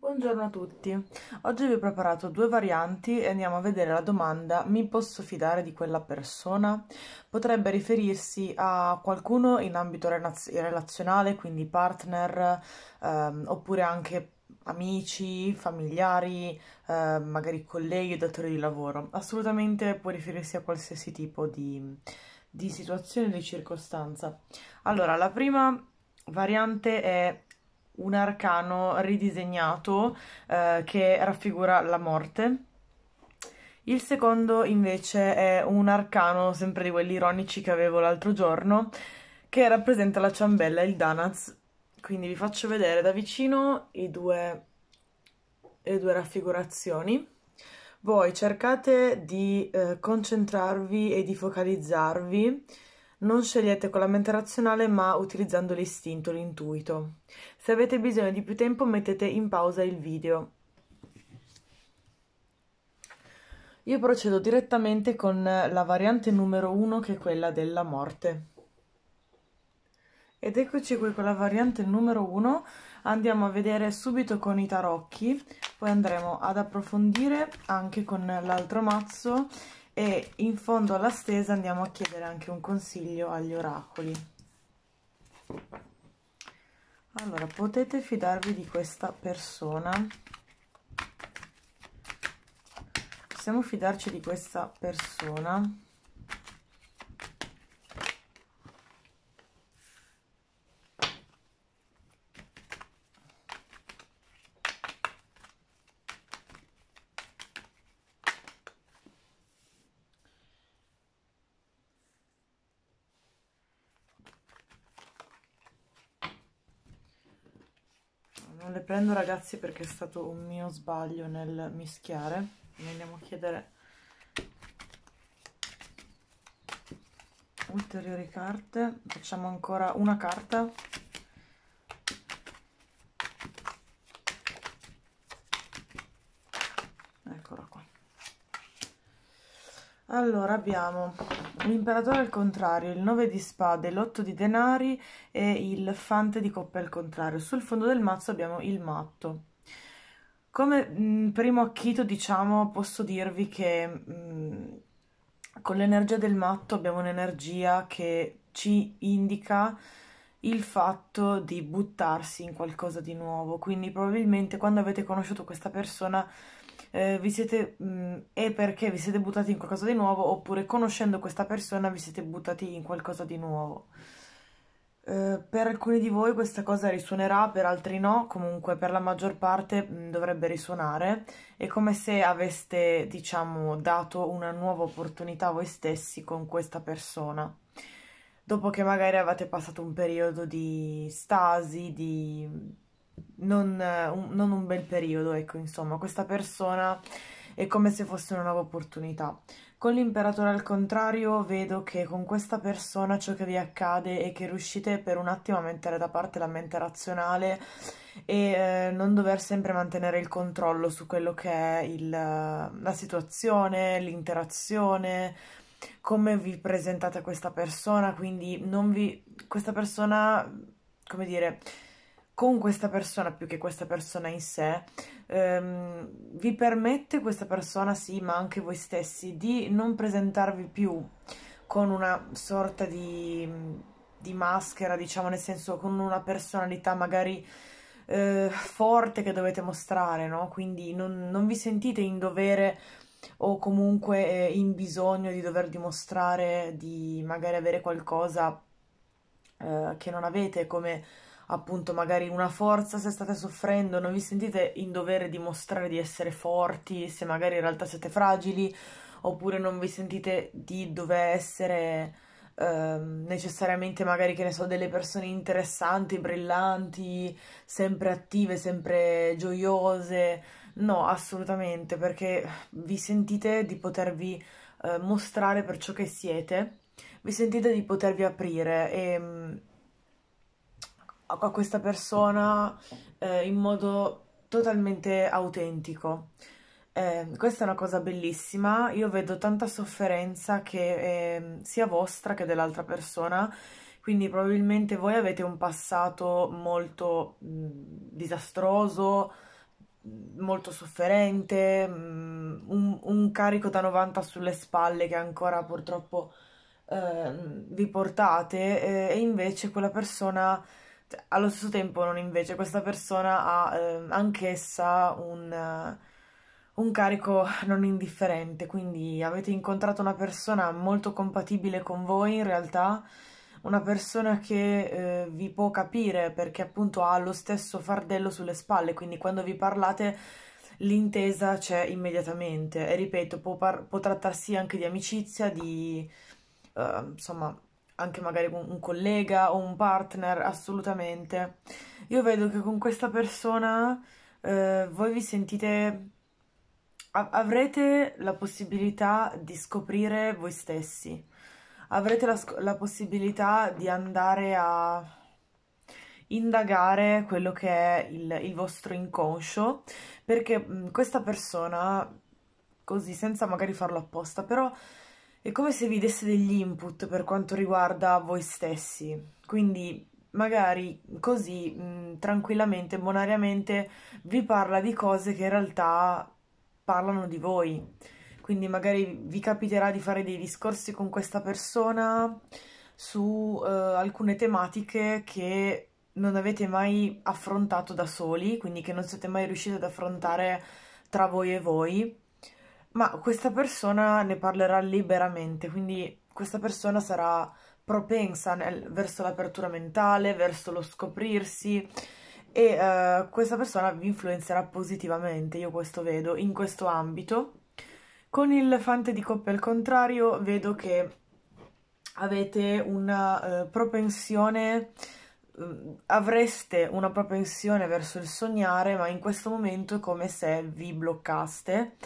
Buongiorno a tutti, oggi vi ho preparato due varianti e andiamo a vedere la domanda mi posso fidare di quella persona? Potrebbe riferirsi a qualcuno in ambito relazionale, quindi partner, ehm, oppure anche amici, familiari, eh, magari colleghi o datori di lavoro. Assolutamente può riferirsi a qualsiasi tipo di, di situazione, di circostanza. Allora, la prima variante è un arcano ridisegnato eh, che raffigura la morte. Il secondo invece è un arcano, sempre di quelli ironici che avevo l'altro giorno, che rappresenta la ciambella, e il Danaz. Quindi vi faccio vedere da vicino due, le due raffigurazioni. Voi cercate di eh, concentrarvi e di focalizzarvi non scegliete con la mente razionale ma utilizzando l'istinto, l'intuito. Se avete bisogno di più tempo mettete in pausa il video. Io procedo direttamente con la variante numero 1 che è quella della morte. Ed eccoci qui con la variante numero 1, andiamo a vedere subito con i tarocchi, poi andremo ad approfondire anche con l'altro mazzo e in fondo alla stesa andiamo a chiedere anche un consiglio agli oracoli allora potete fidarvi di questa persona possiamo fidarci di questa persona le prendo ragazzi perché è stato un mio sbaglio nel mischiare ne andiamo a chiedere ulteriori carte facciamo ancora una carta Allora abbiamo l'imperatore al contrario, il 9 di spade, l'8 di denari e il fante di coppe al contrario. Sul fondo del mazzo abbiamo il matto. Come mh, mm, primo acchito, diciamo, posso dirvi che mh, mm, con l'energia del matto abbiamo un'energia che ci indica il fatto di buttarsi in qualcosa di nuovo. Quindi probabilmente quando avete conosciuto questa persona eh, vi siete mh, mm, è perché vi siete buttati in qualcosa di nuovo oppure conoscendo questa persona vi siete buttati in qualcosa di nuovo. Eh, per alcuni di voi questa cosa risuonerà, per altri no, comunque per la maggior parte mh, mm, dovrebbe risuonare. È come se aveste, diciamo, dato una nuova opportunità a voi stessi con questa persona dopo che magari avete passato un periodo di stasi, di non, eh, un, non un bel periodo, ecco, insomma, questa persona è come se fosse una nuova opportunità. Con l'imperatore al contrario vedo che con questa persona ciò che vi accade è che riuscite per un attimo a mettere da parte la mente razionale e eh, non dover sempre mantenere il controllo su quello che è il, eh, la situazione, l'interazione, come vi presentate a questa persona, quindi non vi, questa persona, come dire, con questa persona più che questa persona in sé, ehm, vi permette questa persona, sì, ma anche voi stessi, di non presentarvi più con una sorta di, di maschera, diciamo, nel senso con una personalità magari eh, forte che dovete mostrare, no? Quindi non, non vi sentite in dovere o comunque eh, in bisogno di dover dimostrare di magari avere qualcosa eh, che non avete come appunto magari una forza se state soffrendo, non vi sentite in dovere di mostrare di essere forti se magari in realtà siete fragili, oppure non vi sentite di dover essere eh, necessariamente magari che ne so delle persone interessanti, brillanti, sempre attive, sempre gioiose. No, assolutamente, perché vi sentite di potervi eh, mostrare per ciò che siete, vi sentite di potervi aprire e ehm, a questa persona eh, in modo totalmente autentico. Eh, questa è una cosa bellissima, io vedo tanta sofferenza che eh, sia vostra che dell'altra persona, quindi probabilmente voi avete un passato molto mh, disastroso, molto sofferente, mh, un, un, carico da 90 sulle spalle che ancora purtroppo eh, vi portate eh, e invece quella persona cioè, allo stesso tempo non invece, questa persona ha eh, anch'essa un, uh, un carico non indifferente, quindi avete incontrato una persona molto compatibile con voi in realtà, una persona che eh, vi può capire perché appunto ha lo stesso fardello sulle spalle, quindi quando vi parlate l'intesa c'è immediatamente e ripeto può, può, trattarsi anche di amicizia, di uh, insomma anche magari con un collega o un partner, assolutamente. Io vedo che con questa persona eh, voi vi sentite avrete la possibilità di scoprire voi stessi, avrete la, la, possibilità di andare a indagare quello che è il, il vostro inconscio, perché mh, questa persona, così senza magari farlo apposta, però è come se vi desse degli input per quanto riguarda voi stessi, quindi magari così mh, mm, tranquillamente, bonariamente vi parla di cose che in realtà parlano di voi. Quindi magari vi capiterà di fare dei discorsi con questa persona su eh, alcune tematiche che non avete mai affrontato da soli, quindi che non siete mai riusciti ad affrontare tra voi e voi ma questa persona ne parlerà liberamente, quindi questa persona sarà propensa nel, verso l'apertura mentale, verso lo scoprirsi e uh, questa persona vi influenzerà positivamente, io questo vedo, in questo ambito. Con il fante di coppia al contrario vedo che avete una uh, propensione mm, avreste una propensione verso il sognare, ma in questo momento è come se vi bloccaste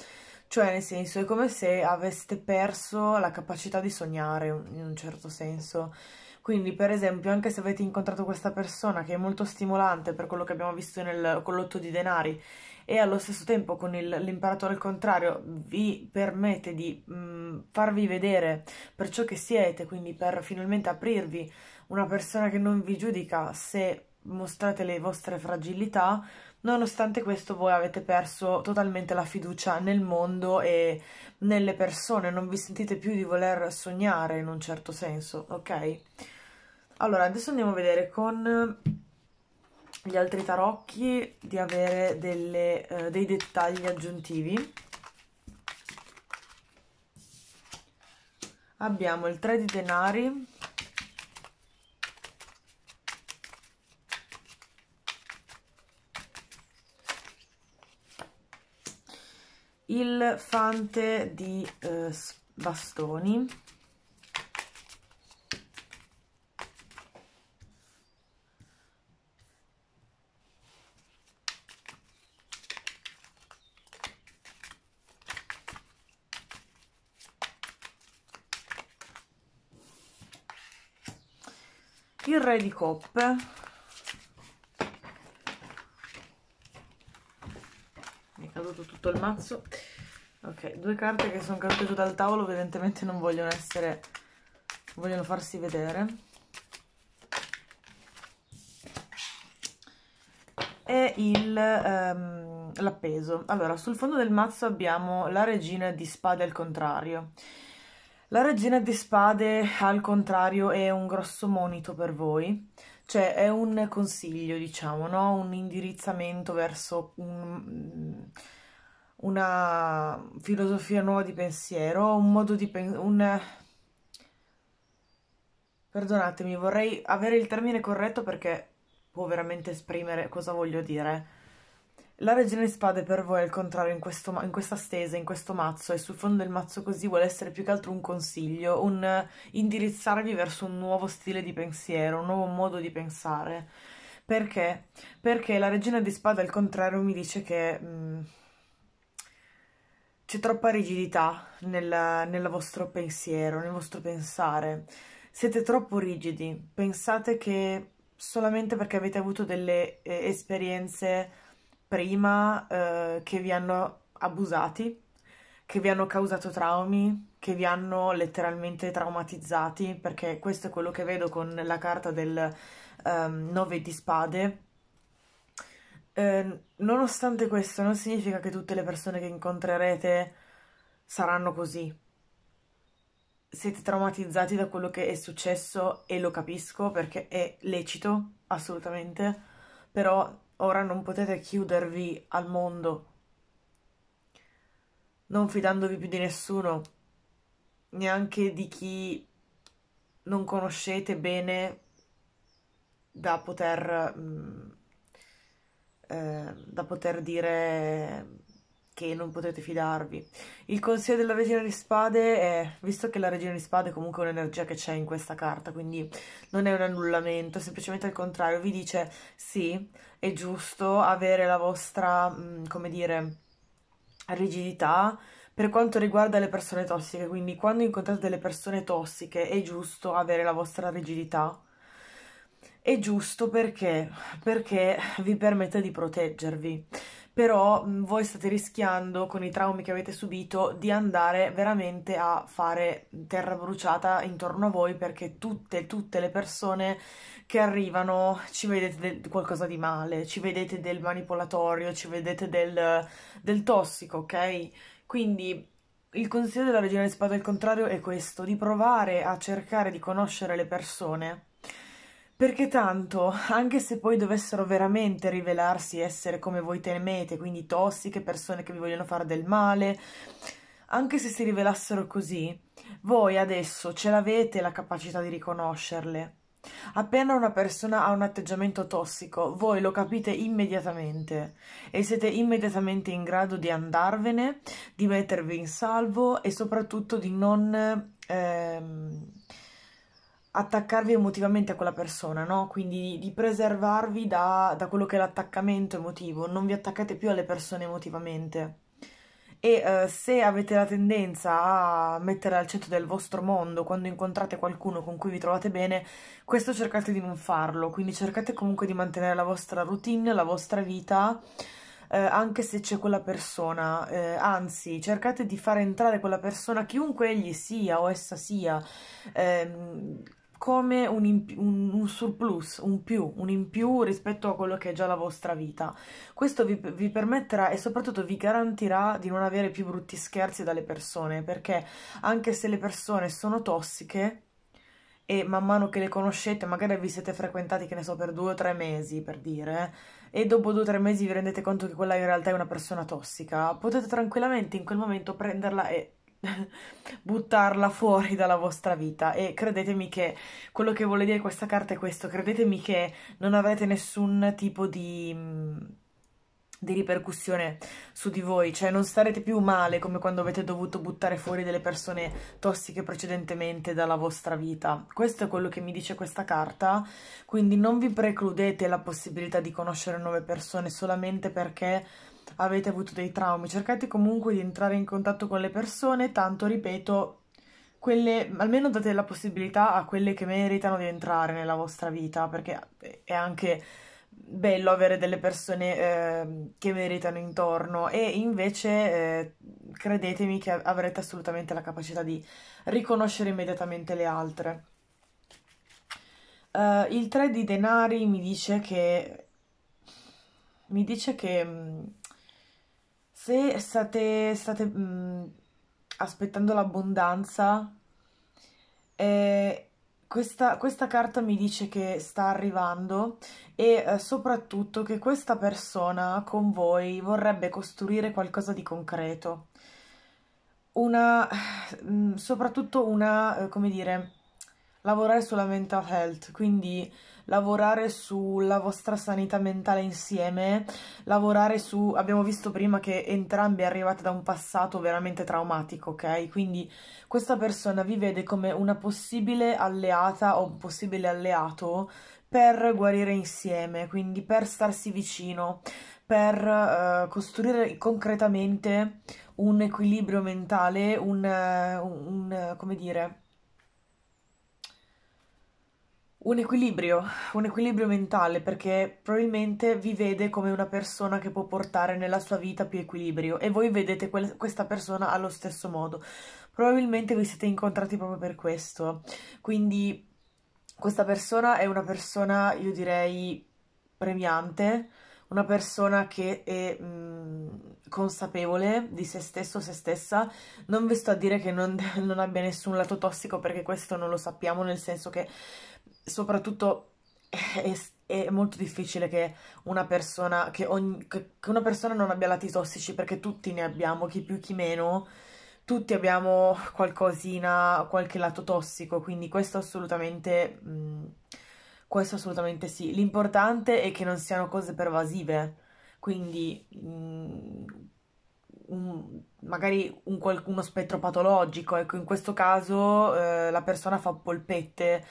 cioè, nel senso, è come se aveste perso la capacità di sognare in un certo senso. Quindi, per esempio, anche se avete incontrato questa persona che è molto stimolante per quello che abbiamo visto nel, con l'otto di denari e allo stesso tempo con il, l'imperatore al contrario vi permette di mh, mm, farvi vedere per ciò che siete, quindi per finalmente aprirvi una persona che non vi giudica se mostrate le vostre fragilità, Nonostante questo voi avete perso totalmente la fiducia nel mondo e nelle persone, non vi sentite più di voler sognare in un certo senso, ok? Allora, adesso andiamo a vedere con gli altri tarocchi di avere delle, eh, dei dettagli aggiuntivi. Abbiamo il 3 di denari, il fante di eh, bastoni il re di coppe caduto tutto il mazzo. Ok, due carte che sono cadute giù dal tavolo, evidentemente non vogliono essere... vogliono farsi vedere. E ehm, l'appeso. Um, allora, sul fondo del mazzo abbiamo la regina di spade al contrario. La regina di spade al contrario è un grosso monito per voi cioè è un consiglio, diciamo, no? Un indirizzamento verso un, mm, una filosofia nuova di pensiero, un modo di pensare, Perdonatemi, vorrei avere il termine corretto perché può veramente esprimere cosa voglio dire la regina di spade per voi è il contrario in, questo, in, questa stesa, in questo mazzo, e sul fondo del mazzo così vuole essere più che altro un consiglio, un indirizzarvi verso un nuovo stile di pensiero, un nuovo modo di pensare. Perché? Perché la regina di spade al contrario mi dice che mh, mm, c'è troppa rigidità nel, nel vostro pensiero, nel vostro pensare. Siete troppo rigidi, pensate che solamente perché avete avuto delle eh, esperienze prima eh, che vi hanno abusati, che vi hanno causato traumi, che vi hanno letteralmente traumatizzati, perché questo è quello che vedo con la carta del um, ehm, 9 di spade. Eh, nonostante questo, non significa che tutte le persone che incontrerete saranno così. Siete traumatizzati da quello che è successo e lo capisco perché è lecito, assolutamente, però Ora non potete chiudervi al mondo, non fidandovi più di nessuno, neanche di chi non conoscete bene da poter, mm, eh, da poter dire che non potete fidarvi. Il consiglio della Regina di Spade è, visto che la Regina di Spade è comunque un'energia che c'è in questa carta, quindi non è un annullamento, semplicemente al contrario, vi dice sì, è giusto avere la vostra, mm, come dire, rigidità per quanto riguarda le persone tossiche, quindi quando incontrate delle persone tossiche è giusto avere la vostra rigidità. È giusto perché? Perché vi permette di proteggervi però mm, voi state rischiando con i traumi che avete subito di andare veramente a fare terra bruciata intorno a voi perché tutte, tutte le persone che arrivano ci vedete del, qualcosa di male, ci vedete del manipolatorio, ci vedete del, del tossico, ok? Quindi il consiglio della regina di spada al contrario è questo, di provare a cercare di conoscere le persone perché tanto, anche se poi dovessero veramente rivelarsi essere come voi temete, quindi tossiche, persone che vi vogliono fare del male, anche se si rivelassero così, voi adesso ce l'avete la capacità di riconoscerle. Appena una persona ha un atteggiamento tossico, voi lo capite immediatamente e siete immediatamente in grado di andarvene, di mettervi in salvo e soprattutto di non ehm, attaccarvi emotivamente a quella persona, no? Quindi di preservarvi da, da, quello che è l'attaccamento emotivo, non vi attaccate più alle persone emotivamente. E eh, se avete la tendenza a mettere al centro del vostro mondo quando incontrate qualcuno con cui vi trovate bene, questo cercate di non farlo, quindi cercate comunque di mantenere la vostra routine, la vostra vita, eh, anche se c'è quella persona, eh, anzi cercate di far entrare quella persona, chiunque egli sia o essa sia, ehm, come un, in, un, un, surplus, un più, un in più rispetto a quello che è già la vostra vita. Questo vi, vi permetterà e soprattutto vi garantirà di non avere più brutti scherzi dalle persone, perché anche se le persone sono tossiche, e man mano che le conoscete, magari vi siete frequentati, che ne so, per due o tre mesi, per dire, e dopo due o tre mesi vi rendete conto che quella in realtà è una persona tossica, potete tranquillamente in quel momento prenderla e buttarla fuori dalla vostra vita e credetemi che quello che vuole dire questa carta è questo, credetemi che non avrete nessun tipo di, mm, di ripercussione su di voi, cioè non starete più male come quando avete dovuto buttare fuori delle persone tossiche precedentemente dalla vostra vita. Questo è quello che mi dice questa carta, quindi non vi precludete la possibilità di conoscere nuove persone solamente perché avete avuto dei traumi, cercate comunque di entrare in contatto con le persone, tanto ripeto, quelle, almeno date la possibilità a quelle che meritano di entrare nella vostra vita, perché è anche bello avere delle persone eh, che meritano intorno e invece eh, credetemi che avrete assolutamente la capacità di riconoscere immediatamente le altre. Uh, il 3 di denari mi dice che mi dice che mm, se state, state mh, aspettando l'abbondanza, eh, questa, questa, carta mi dice che sta arrivando e eh, soprattutto che questa persona con voi vorrebbe costruire qualcosa di concreto. Una, mh, soprattutto una, eh, come dire, lavorare sulla mental health, quindi lavorare sulla vostra sanità mentale insieme, lavorare su... abbiamo visto prima che entrambi arrivate da un passato veramente traumatico, ok? Quindi questa persona vi vede come una possibile alleata o un possibile alleato per guarire insieme, quindi per starsi vicino, per uh, costruire concretamente un equilibrio mentale, un, uh, un uh, come dire un equilibrio, un equilibrio mentale, perché probabilmente vi vede come una persona che può portare nella sua vita più equilibrio e voi vedete quel, questa persona allo stesso modo. Probabilmente vi siete incontrati proprio per questo. Quindi questa persona è una persona, io direi, premiante, una persona che è mh, mm, consapevole di se stesso, se stessa. Non vi sto a dire che non, non abbia nessun lato tossico, perché questo non lo sappiamo, nel senso che soprattutto è, è, molto difficile che una, persona, che, ogni, che, una persona non abbia lati tossici perché tutti ne abbiamo, chi più chi meno, tutti abbiamo qualcosina, qualche lato tossico, quindi questo assolutamente, questo assolutamente sì. L'importante è che non siano cose pervasive, quindi un, magari un, uno spettro patologico, ecco in questo caso eh, la persona fa polpette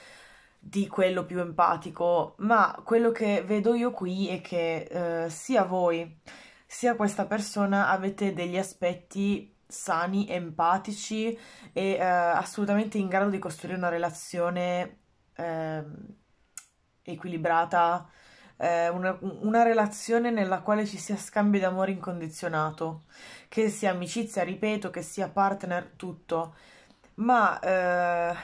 di quello più empatico, ma quello che vedo io qui è che eh, sia voi sia questa persona avete degli aspetti sani, empatici e eh, assolutamente in grado di costruire una relazione ehm, eh, equilibrata, una, una, relazione nella quale ci sia scambio di amore incondizionato, che sia amicizia, ripeto, che sia partner, tutto. Ma eh,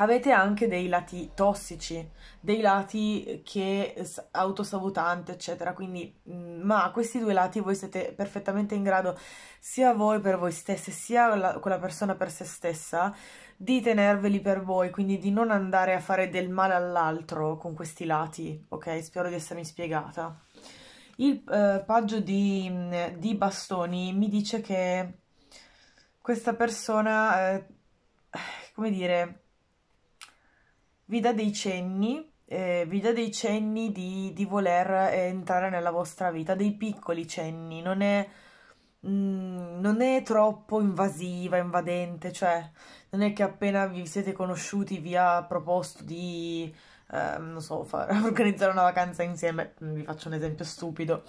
avete anche dei lati tossici, dei lati che autosabotante, eccetera. Quindi, mm, ma questi due lati voi siete perfettamente in grado, sia voi per voi stesse, sia la, quella persona per se stessa, di tenerveli per voi, quindi di non andare a fare del male all'altro con questi lati, ok? Spero di essermi spiegata. Il eh, paggio di, mm, di, bastoni mi dice che questa persona, eh, come dire vi dà dei cenni, eh, vi dà dei cenni di, di voler eh, entrare nella vostra vita, dei piccoli cenni, non è, mh, mm, non è troppo invasiva, invadente, cioè non è che appena vi siete conosciuti vi ha proposto di, eh, non so, far, organizzare una vacanza insieme, mm, vi faccio un esempio stupido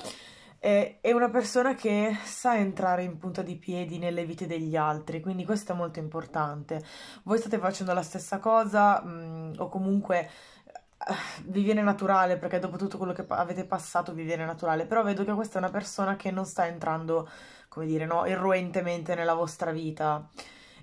è, è una persona che sa entrare in punta di piedi nelle vite degli altri, quindi questo è molto importante. Voi state facendo la stessa cosa mh, mm, o comunque eh, vi viene naturale perché dopo tutto quello che avete passato vi viene naturale, però vedo che questa è una persona che non sta entrando, come dire, no, irruentemente nella vostra vita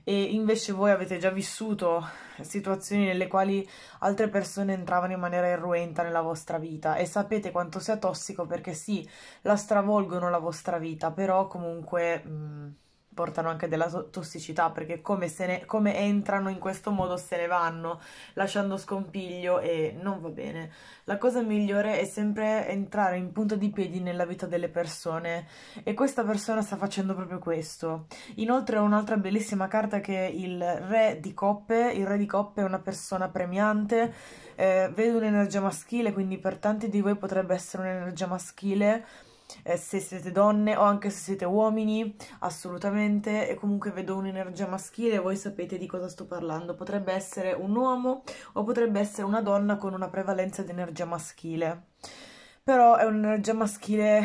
e invece voi avete già vissuto situazioni nelle quali altre persone entravano in maniera irruenta nella vostra vita e sapete quanto sia tossico perché sì, la stravolgono la vostra vita, però comunque... Mh, mm, portano anche della tossicità perché come, ne, come, entrano in questo modo se ne vanno lasciando scompiglio e non va bene. La cosa migliore è sempre entrare in punta di piedi nella vita delle persone e questa persona sta facendo proprio questo. Inoltre ho un'altra bellissima carta che è il re di coppe, il re di coppe è una persona premiante, eh, vedo un'energia maschile quindi per tanti di voi potrebbe essere un'energia maschile eh, se siete donne o anche se siete uomini, assolutamente, e comunque vedo un'energia maschile, voi sapete di cosa sto parlando, potrebbe essere un uomo o potrebbe essere una donna con una prevalenza di energia maschile, però è un'energia maschile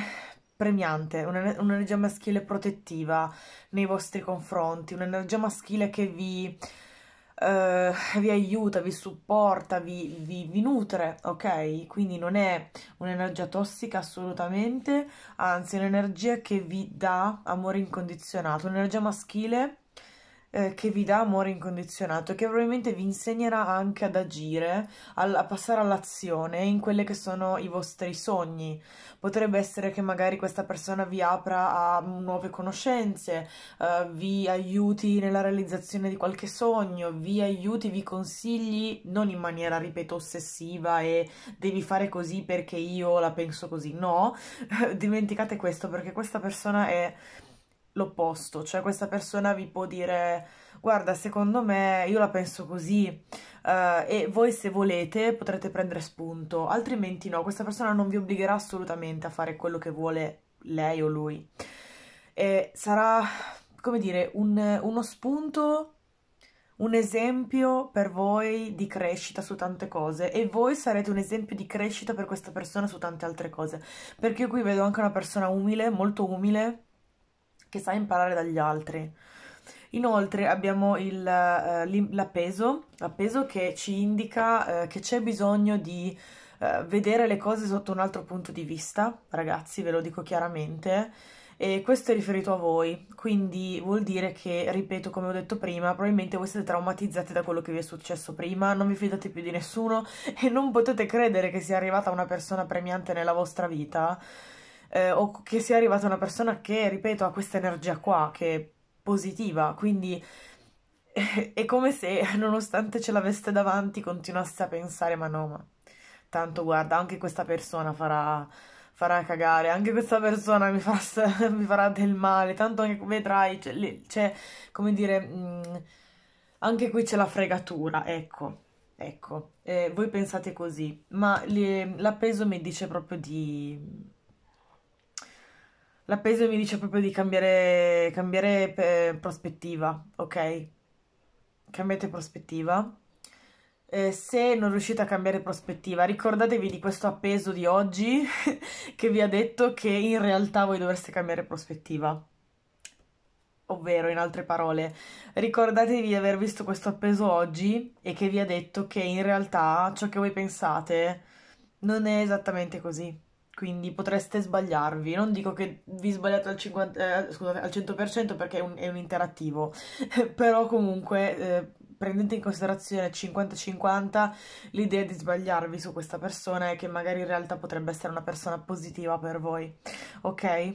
premiante, un'energia maschile protettiva nei vostri confronti, un'energia maschile che vi eh, vi aiuta, vi supporta, vi, vi, vi nutre, ok? Quindi non è un'energia tossica assolutamente, anzi è un'energia che vi dà amore incondizionato, un'energia maschile eh, che vi dà amore incondizionato, che probabilmente vi insegnerà anche ad agire, a passare all'azione in quelli che sono i vostri sogni. Potrebbe essere che magari questa persona vi apra a nuove conoscenze, eh, vi aiuti nella realizzazione di qualche sogno, vi aiuti, vi consigli, non in maniera, ripeto, ossessiva e devi fare così perché io la penso così, no, dimenticate questo perché questa persona è l'opposto, cioè questa persona vi può dire guarda secondo me io la penso così uh, e voi se volete potrete prendere spunto, altrimenti no, questa persona non vi obbligherà assolutamente a fare quello che vuole lei o lui e sarà come dire un, uno spunto, un esempio per voi di crescita su tante cose e voi sarete un esempio di crescita per questa persona su tante altre cose perché qui vedo anche una persona umile, molto umile che sa imparare dagli altri. Inoltre abbiamo il, uh, l'appeso, l'appeso che ci indica uh, che c'è bisogno di uh, vedere le cose sotto un altro punto di vista, ragazzi, ve lo dico chiaramente. E questo è riferito a voi, quindi vuol dire che, ripeto, come ho detto prima, probabilmente voi siete traumatizzati da quello che vi è successo prima, non vi fidate più di nessuno e non potete credere che sia arrivata una persona premiante nella vostra vita eh, o che sia arrivata una persona che, ripeto, ha questa energia qua, che è positiva, quindi eh, è come se nonostante ce l'avesse davanti continuasse a pensare ma no, ma tanto guarda, anche questa persona farà, farà cagare, anche questa persona mi farà, mi farà del male, tanto anche vedrai, c'è, cioè, cioè, come dire, mh, mm, anche qui c'è la fregatura, ecco. Ecco, eh, voi pensate così, ma l'appeso mi dice proprio di, L'appeso peso mi dice proprio di cambiare, cambiare eh, prospettiva, ok? Cambiate prospettiva. Eh, se non riuscite a cambiare prospettiva, ricordatevi di questo appeso di oggi che vi ha detto che in realtà voi dovreste cambiare prospettiva. Ovvero, in altre parole, ricordatevi di aver visto questo appeso oggi e che vi ha detto che in realtà ciò che voi pensate non è esattamente così quindi potreste sbagliarvi. Non dico che vi sbagliate al, 50, eh, scusate, al 100% perché è un, è un interattivo, però comunque eh, prendete in considerazione 50-50 l'idea di sbagliarvi su questa persona e che magari in realtà potrebbe essere una persona positiva per voi, ok?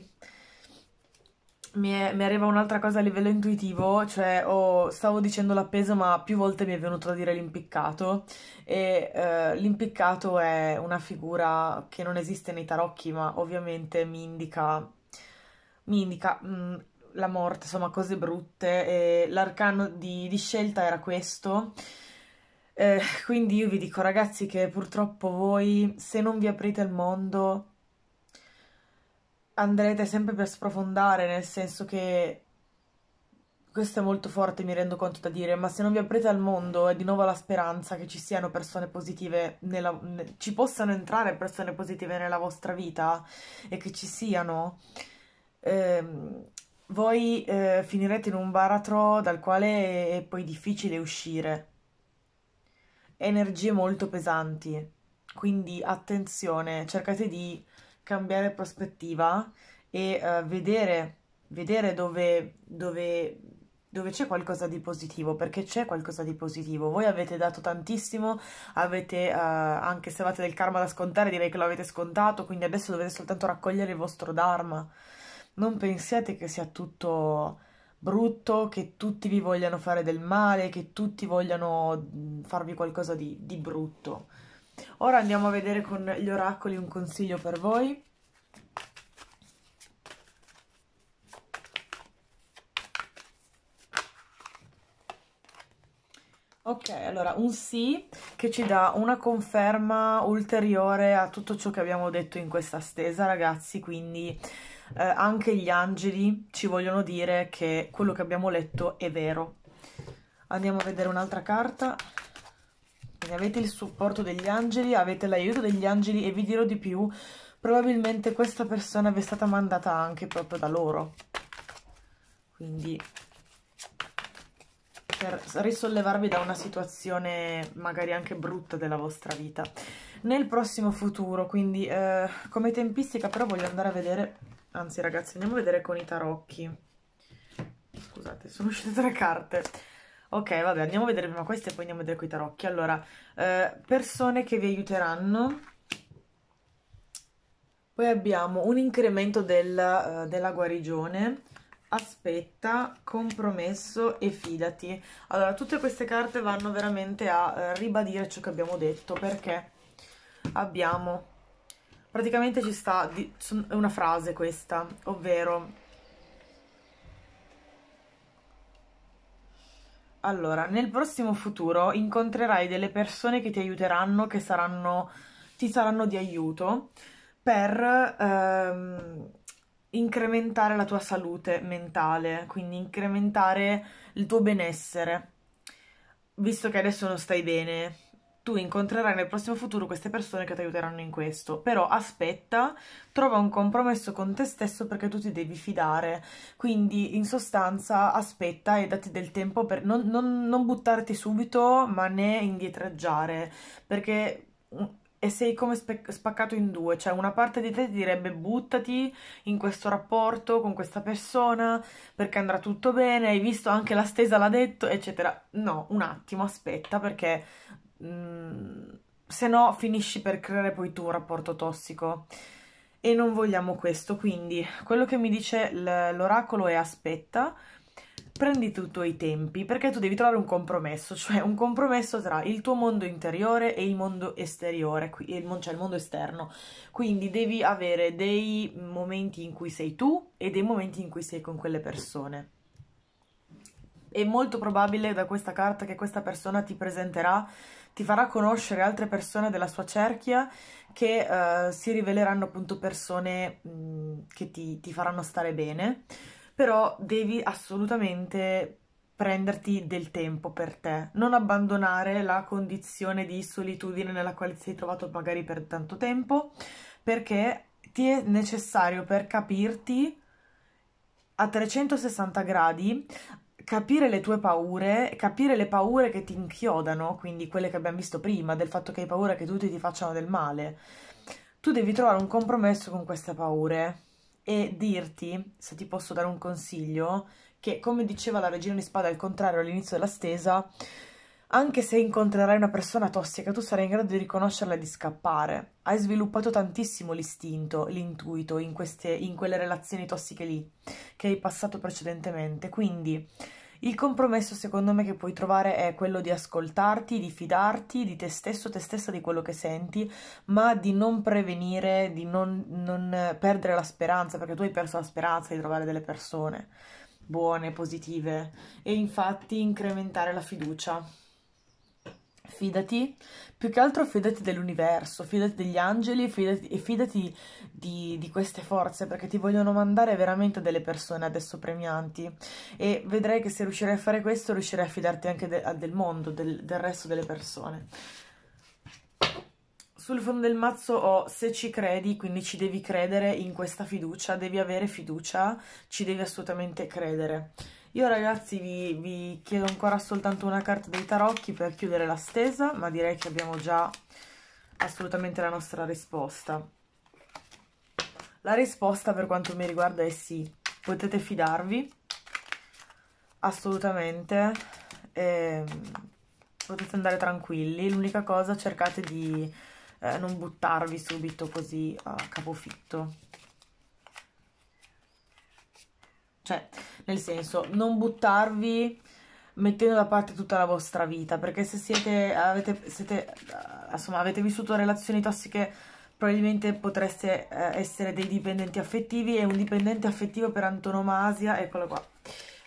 mi, è, mi, arriva un'altra cosa a livello intuitivo, cioè oh, stavo dicendo l'appeso ma più volte mi è venuto a dire l'impiccato e eh, l'impiccato è una figura che non esiste nei tarocchi ma ovviamente mi indica, mi indica mh, mm, la morte, insomma cose brutte e l'arcano di, di scelta era questo. Eh, quindi io vi dico ragazzi che purtroppo voi se non vi aprite il mondo andrete sempre per sprofondare, nel senso che questo è molto forte, mi rendo conto da dire, ma se non vi aprite al mondo è di nuovo la speranza che ci siano persone positive, nella, ci possano entrare persone positive nella vostra vita e che ci siano, ehm, voi eh, finirete in un baratro dal quale è poi difficile uscire. Energie molto pesanti, quindi attenzione, cercate di cambiare prospettiva e uh, vedere, vedere dove, dove, dove c'è qualcosa di positivo, perché c'è qualcosa di positivo. Voi avete dato tantissimo, avete, uh, anche se avete del karma da scontare, direi che lo avete scontato, quindi adesso dovete soltanto raccogliere il vostro dharma. Non pensiate che sia tutto brutto, che tutti vi vogliano fare del male, che tutti vogliano mm, farvi qualcosa di, di brutto Ora andiamo a vedere con gli oracoli un consiglio per voi. Ok, allora un sì che ci dà una conferma ulteriore a tutto ciò che abbiamo detto in questa stesa, ragazzi, quindi eh, anche gli angeli ci vogliono dire che quello che abbiamo letto è vero. Andiamo a vedere un'altra carta. Martin, avete il supporto degli angeli, avete l'aiuto degli angeli e vi dirò di più, probabilmente questa persona vi è stata mandata anche proprio da loro. Quindi per risollevarvi da una situazione magari anche brutta della vostra vita nel prossimo futuro quindi eh, come tempistica però voglio andare a vedere anzi ragazzi andiamo a vedere con i tarocchi scusate sono uscite tre carte Ok, vabbè, andiamo a vedere prima queste e poi andiamo a vedere quei tarocchi. Allora, eh, persone che vi aiuteranno. Poi abbiamo un incremento del, uh, della guarigione. Aspetta, compromesso e fidati. Allora, tutte queste carte vanno veramente a uh, ribadire ciò che abbiamo detto, perché abbiamo... Praticamente ci sta... Di, è una frase questa, ovvero Allora, nel prossimo futuro incontrerai delle persone che ti aiuteranno, che saranno, ti saranno di aiuto per ehm, incrementare la tua salute mentale, quindi incrementare il tuo benessere. Visto che adesso non stai bene, tu incontrerai nel prossimo futuro queste persone che ti aiuteranno in questo, però aspetta, trova un compromesso con te stesso perché tu ti devi fidare, quindi in sostanza aspetta e dati del tempo per non, non, non buttarti subito ma né indietreggiare, perché mm, e sei come spaccato in due, cioè una parte di te ti direbbe buttati in questo rapporto con questa persona perché andrà tutto bene, hai visto anche la stesa l'ha detto, eccetera. No, un attimo, aspetta perché Mm, se no finisci per creare poi tu un rapporto tossico e non vogliamo questo. Quindi quello che mi dice l'oracolo è aspetta, prendi prenditi i tuoi tempi perché tu devi trovare un compromesso, cioè un compromesso tra il tuo mondo interiore e il mondo esteriore, cioè il mondo esterno. Quindi devi avere dei momenti in cui sei tu e dei momenti in cui sei con quelle persone è molto probabile da questa carta che questa persona ti presenterà ti farà conoscere altre persone della sua cerchia che uh, si riveleranno appunto persone mh, che ti, ti faranno stare bene, però devi assolutamente prenderti del tempo per te, non abbandonare la condizione di solitudine nella quale ti sei trovato magari per tanto tempo, perché ti è necessario per capirti a 360 gradi capire le tue paure, capire le paure che ti inchiodano, quindi quelle che abbiamo visto prima, del fatto che hai paura che tutti ti facciano del male. Tu devi trovare un compromesso con queste paure e dirti, se ti posso dare un consiglio, che come diceva la regina di spada al contrario all'inizio della stesa, anche se incontrerai una persona tossica, tu sarai in grado di riconoscerla e di scappare. Hai sviluppato tantissimo l'istinto, l'intuito in, queste, in quelle relazioni tossiche lì che hai passato precedentemente. Quindi il compromesso secondo me che puoi trovare è quello di ascoltarti, di fidarti di te stesso, te stessa di quello che senti, ma di non prevenire, di non, non perdere la speranza, perché tu hai perso la speranza di trovare delle persone buone, positive e infatti incrementare la fiducia. Fidati, più che altro fidati dell'universo, fidati degli angeli fidati, e fidati di, di, queste forze perché ti vogliono mandare veramente delle persone adesso premianti e vedrai che se riuscirai a fare questo riuscirai a fidarti anche de, del mondo, del, del resto delle persone sul fondo del mazzo ho se ci credi, quindi ci devi credere in questa fiducia, devi avere fiducia, ci devi assolutamente credere. Io ragazzi vi, vi chiedo ancora soltanto una carta dei tarocchi per chiudere la stesa, ma direi che abbiamo già assolutamente la nostra risposta. La risposta per quanto mi riguarda è sì, potete fidarvi, assolutamente, eh, potete andare tranquilli, l'unica cosa cercate di eh, non buttarvi subito così a capofitto. Cioè, nel senso, non buttarvi mettendo da parte tutta la vostra vita, perché se siete, avete, siete, eh, insomma, avete vissuto relazioni tossiche, probabilmente potreste eh, essere dei dipendenti affettivi e un dipendente affettivo per antonomasia, eccolo qua,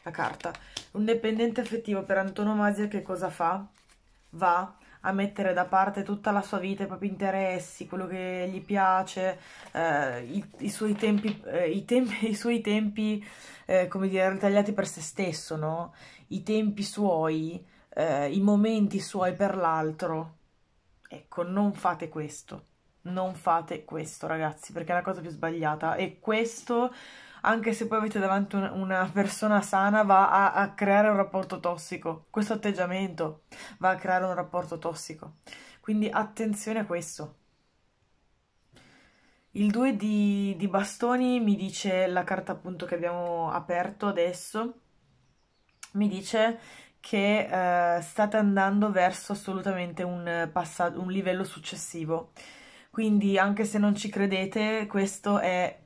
la carta, un dipendente affettivo per antonomasia che cosa fa? Va a mettere da parte tutta la sua vita, i propri interessi, quello che gli piace, eh, i, i, suoi tempi, eh, i tempi, i suoi tempi eh, come dire, ritagliati per se stesso, no? I tempi suoi, eh, i momenti suoi per l'altro. Ecco, non fate questo. Non fate questo, ragazzi, perché è la cosa più sbagliata. E questo anche se poi avete davanti un, una persona sana, va a, a creare un rapporto tossico. Questo atteggiamento va a creare un rapporto tossico. Quindi attenzione a questo. Il 2 di, di, bastoni mi dice la carta appunto che abbiamo aperto adesso, mi dice che eh, state andando verso assolutamente un, un livello successivo. Quindi anche se non ci credete, questo è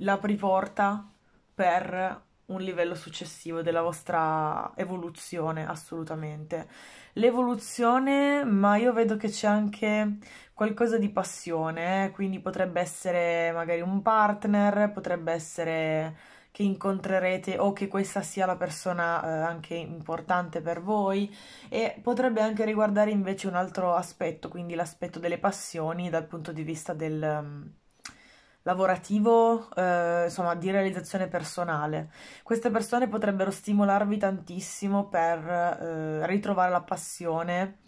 l'apri porta per un livello successivo della vostra evoluzione, assolutamente. L'evoluzione, ma io vedo che c'è anche qualcosa di passione, eh, quindi potrebbe essere magari un partner, potrebbe essere che incontrerete o che questa sia la persona eh, anche importante per voi e potrebbe anche riguardare invece un altro aspetto, quindi l'aspetto delle passioni dal punto di vista del lavorativo, eh, insomma, di realizzazione personale. Queste persone potrebbero stimolarvi tantissimo per eh, ritrovare la passione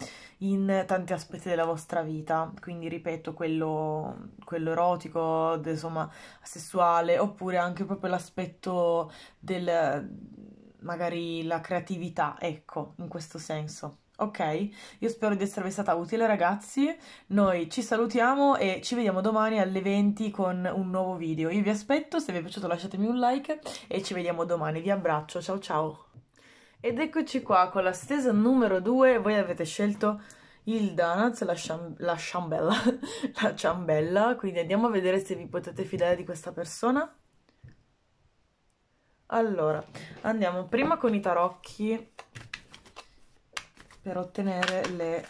in tanti aspetti della vostra vita, quindi ripeto quello, quello erotico, de, insomma, sessuale, oppure anche proprio l'aspetto del magari la creatività, ecco, in questo senso. Ok, io spero di esservi stata utile ragazzi, noi ci salutiamo e ci vediamo domani alle 20 con un nuovo video. Io vi aspetto, se vi è piaciuto lasciatemi un like e ci vediamo domani, vi abbraccio, ciao ciao! Ed eccoci qua con la stesa numero 2, voi avete scelto il Donuts, la, ciam la ciambella, la ciambella, quindi andiamo a vedere se vi potete fidare di questa persona. Allora, andiamo prima con i tarocchi per ottenere le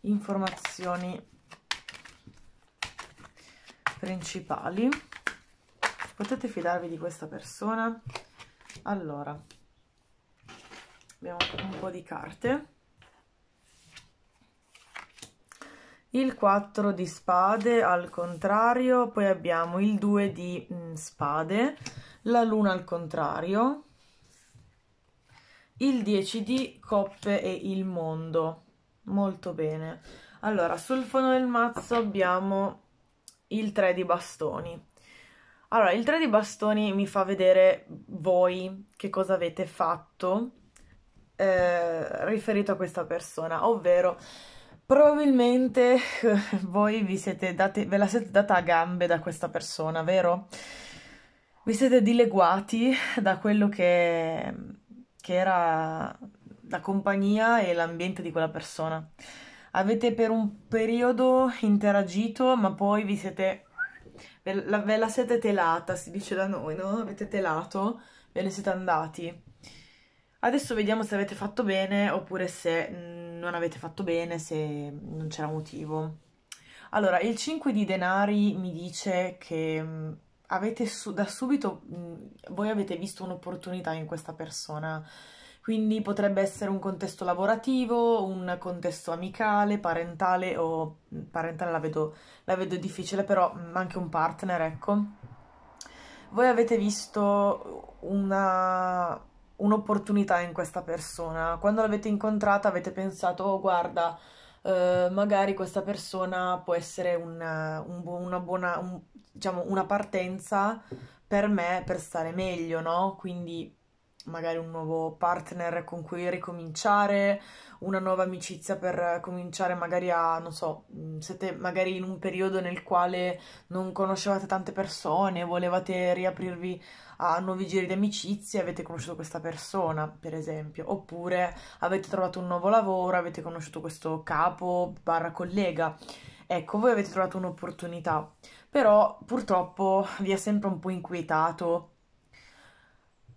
informazioni principali potete fidarvi di questa persona allora abbiamo un po' di carte il 4 di spade al contrario poi abbiamo il 2 di mh, mm, spade la luna al contrario il 10 di coppe e il mondo. Molto bene. Allora, sul fondo del mazzo abbiamo il 3 di bastoni. Allora, il 3 di bastoni mi fa vedere voi che cosa avete fatto eh, riferito a questa persona, ovvero probabilmente voi vi siete date, ve la siete data a gambe da questa persona, vero? Vi siete dileguati da quello che che era la compagnia e l'ambiente di quella persona. Avete per un periodo interagito, ma poi vi siete. Ve la, ve la siete telata, si dice da noi, no? Avete telato, ve ne siete andati. Adesso vediamo se avete fatto bene oppure se mm, non avete fatto bene, se non c'era motivo. Allora, il 5 di denari mi dice che mm, avete su- da subito, mh, voi avete visto un'opportunità in questa persona. Quindi potrebbe essere un contesto lavorativo, un contesto amicale, parentale o parentale la vedo, la vedo difficile, però anche un partner, ecco. Voi avete visto una, un'opportunità in questa persona. Quando l'avete incontrata avete pensato, oh guarda, eh, magari questa persona può essere una, un, una buona, un, diciamo, una partenza per me per stare meglio, no? Quindi magari un nuovo partner con cui ricominciare, una nuova amicizia per cominciare magari a, non so, mm, siete magari in un periodo nel quale non conoscevate tante persone, volevate riaprirvi a nuovi giri di amicizie, avete conosciuto questa persona, per esempio, oppure avete trovato un nuovo lavoro, avete conosciuto questo capo, barra collega. Ecco, voi avete trovato un'opportunità, però purtroppo vi ha sempre un po' inquietato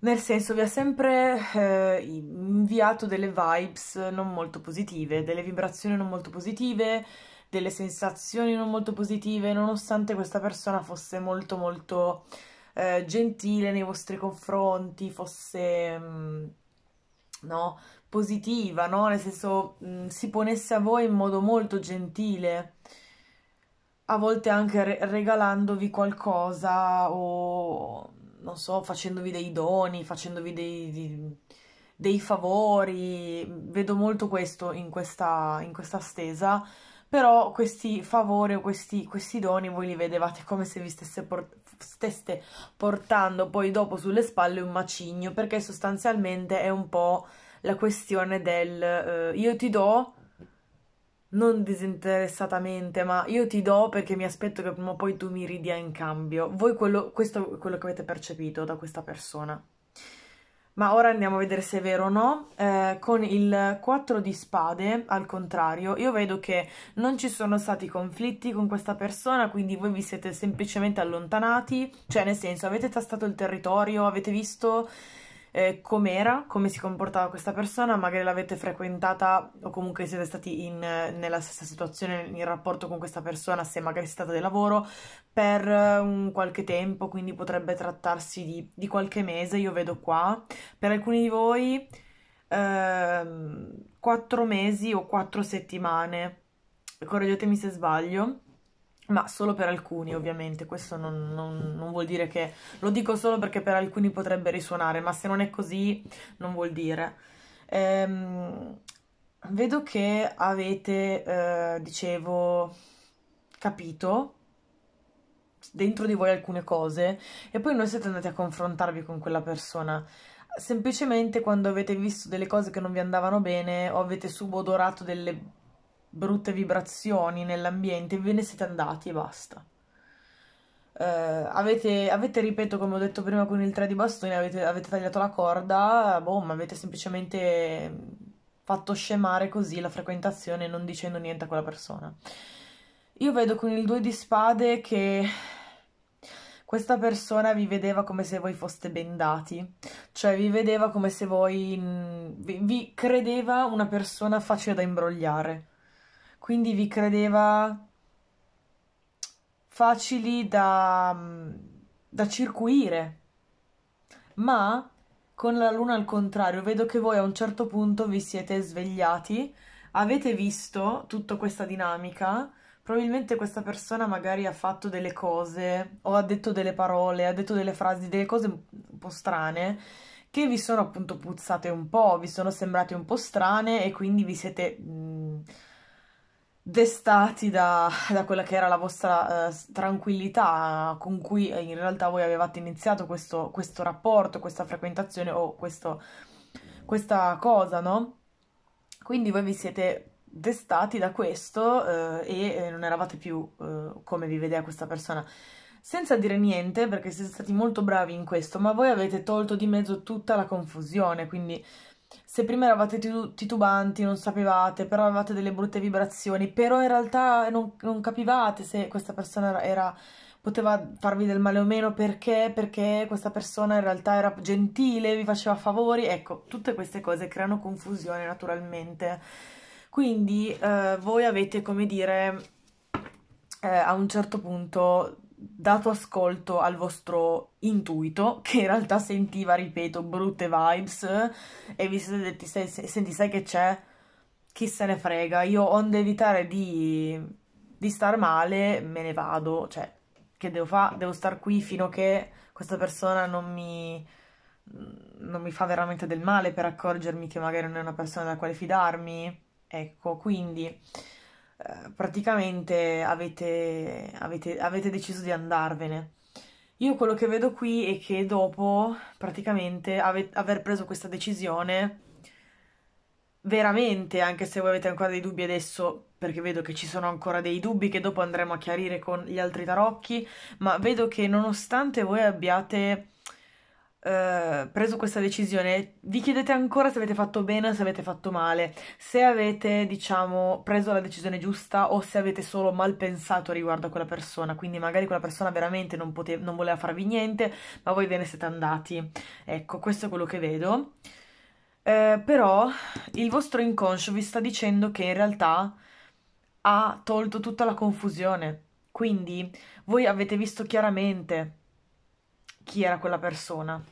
nel senso, vi ha sempre eh, inviato delle vibes non molto positive, delle vibrazioni non molto positive, delle sensazioni non molto positive, nonostante questa persona fosse molto molto eh, gentile nei vostri confronti, fosse mh, mm, no, positiva, no? nel senso mh, mm, si ponesse a voi in modo molto gentile, a volte anche regalandovi qualcosa o non so, facendovi dei doni, facendovi dei, dei favori, vedo molto questo in questa, in questa stesa, però questi favori o questi, questi, doni voi li vedevate come se vi stesse, por stesse portando poi dopo sulle spalle un macigno, perché sostanzialmente è un po' la questione del eh, io ti do non disinteressatamente, ma io ti do perché mi aspetto che prima o poi tu mi ridia in cambio. Voi quello, questo è quello che avete percepito da questa persona. Ma ora andiamo a vedere se è vero o no. Eh, con il 4 di spade, al contrario, io vedo che non ci sono stati conflitti con questa persona, quindi voi vi siete semplicemente allontanati, cioè nel senso avete tastato il territorio, avete visto eh, com'era, come si comportava questa persona, magari l'avete frequentata o comunque siete stati in, eh, nella stessa situazione in rapporto con questa persona, se magari siete stata di lavoro, per eh, un qualche tempo, quindi potrebbe trattarsi di, di qualche mese, io vedo qua. Per alcuni di voi ehm, quattro mesi o quattro settimane. Correggetemi se sbaglio ma solo per alcuni ovviamente, questo non, non, non, vuol dire che lo dico solo perché per alcuni potrebbe risuonare, ma se non è così non vuol dire. Ehm, vedo che avete, eh, dicevo, capito dentro di voi alcune cose e poi non siete andati a confrontarvi con quella persona. Semplicemente quando avete visto delle cose che non vi andavano bene o avete subodorato delle brutte vibrazioni nell'ambiente, ve ne siete andati e basta. Uh, avete, avete, ripeto, come ho detto prima con il 3 di bastone, avete, avete tagliato la corda, boom, avete semplicemente fatto scemare così la frequentazione non dicendo niente a quella persona. Io vedo con il 2 di spade che questa persona vi vedeva come se voi foste bendati, cioè vi vedeva come se voi mm, vi, vi credeva una persona facile da imbrogliare quindi vi credeva facili da, da circuire. Ma con la luna al contrario, vedo che voi a un certo punto vi siete svegliati, avete visto tutta questa dinamica, probabilmente questa persona magari ha fatto delle cose o ha detto delle parole, ha detto delle frasi, delle cose un po' strane che vi sono appunto puzzate un po', vi sono sembrate un po' strane e quindi vi siete mh, destati da, da, quella che era la vostra eh, tranquillità con cui eh, in realtà voi avevate iniziato questo, questo rapporto, questa frequentazione o questo, questa cosa, no? Quindi voi vi siete destati da questo eh, e eh, non eravate più eh, come vi vedeva questa persona. Senza dire niente, perché siete stati molto bravi in questo, ma voi avete tolto di mezzo tutta la confusione, quindi se prima eravate titubanti, non sapevate, però avevate delle brutte vibrazioni, però in realtà non, non capivate se questa persona era, poteva farvi del male o meno, perché, perché questa persona in realtà era gentile, vi faceva favori, ecco, tutte queste cose creano confusione naturalmente. Quindi eh, voi avete, come dire, eh, a un certo punto dato ascolto al vostro intuito, che in realtà sentiva, ripeto, brutte vibes, e vi siete detti, senti, sai che c'è? Chi se ne frega? Io onde evitare di, di star male, me ne vado, cioè, che devo fare? Devo star qui fino a che questa persona non mi, non mi fa veramente del male per accorgermi che magari non è una persona da quale fidarmi? Ecco, quindi... Eh, praticamente avete, avete, avete deciso di andarvene. Io quello che vedo qui è che dopo, praticamente, ave- aver preso questa decisione, veramente, anche se voi avete ancora dei dubbi adesso, perché vedo che ci sono ancora dei dubbi che dopo andremo a chiarire con gli altri tarocchi, ma vedo che nonostante voi abbiate eh, preso questa decisione, vi chiedete ancora se avete fatto bene o se avete fatto male, se avete, diciamo, preso la decisione giusta o se avete solo mal pensato riguardo a quella persona, quindi magari quella persona veramente non, pote- non voleva farvi niente, ma voi ve ne siete andati. Ecco, questo è quello che vedo. Eh, però il vostro inconscio vi sta dicendo che in realtà ha tolto tutta la confusione, quindi voi avete visto chiaramente chi era quella persona.